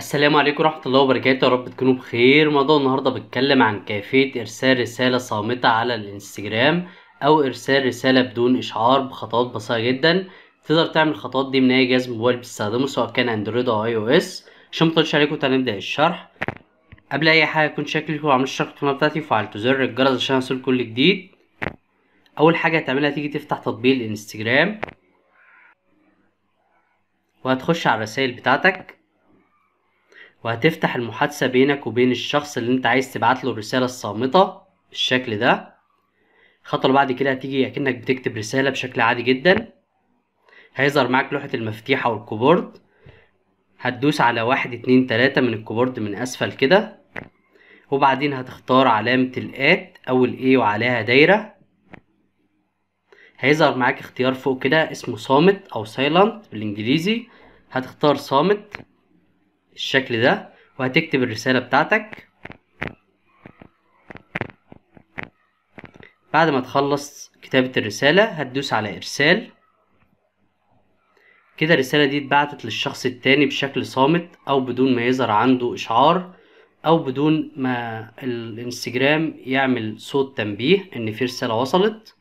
السلام عليكم ورحمة الله وبركاته يا رب تكونوا بخير موضوع النهاردة بتكلم عن كيفية إرسال رسالة صامتة على الإنستجرام أو إرسال رسالة بدون إشعار بخطوات بسيطة جدا تقدر تعمل الخطوات دي من أي جهاز موبايل بتستخدمه سواء كان أندرويد أو أي أو إس عشان مطولش عليكم تعالى نبدأ الشرح قبل أي حاجة يكون شكلكم وعملت اشتراك القناة بتاعتي وفعلت زر الجرس عشان يوصلك كل جديد أول حاجة هتعملها تيجي تفتح تطبيق الإنستجرام وهتخش على الرسايل بتاعتك وهتفتح المحادثة بينك وبين الشخص اللي انت عايز تبعت له الرسالة الصامتة بالشكل ده الخطوة اللي بعد كده هتيجي اكنك بتكتب رسالة بشكل عادي جدا هيظهر معاك لوحة المفاتيح او الكيبورد هتدوس على واحد اتنين تلاتة من الكيبورد من اسفل كده وبعدين هتختار علامة الات او الاي وعليها دايرة هيظهر معاك اختيار فوق كده اسمه صامت او سايلنت بالانجليزي هتختار صامت بالشكل ده وهتكتب الرسالة بتاعتك بعد ما تخلص كتابة الرسالة هتدوس على إرسال كده الرسالة دي اتبعتت للشخص التاني بشكل صامت أو بدون ما يظهر عنده إشعار أو بدون ما الانستجرام يعمل صوت تنبيه إن في رسالة وصلت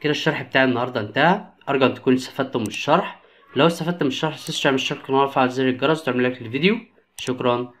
كده الشرح بتاع النهاردة انتهى أرجو أن تكونوا استفدتم من الشرح لو استفدت من الشرح تسمع من في القناه وتفعل زر الجرس وتعمل لايك للفيديو شكرا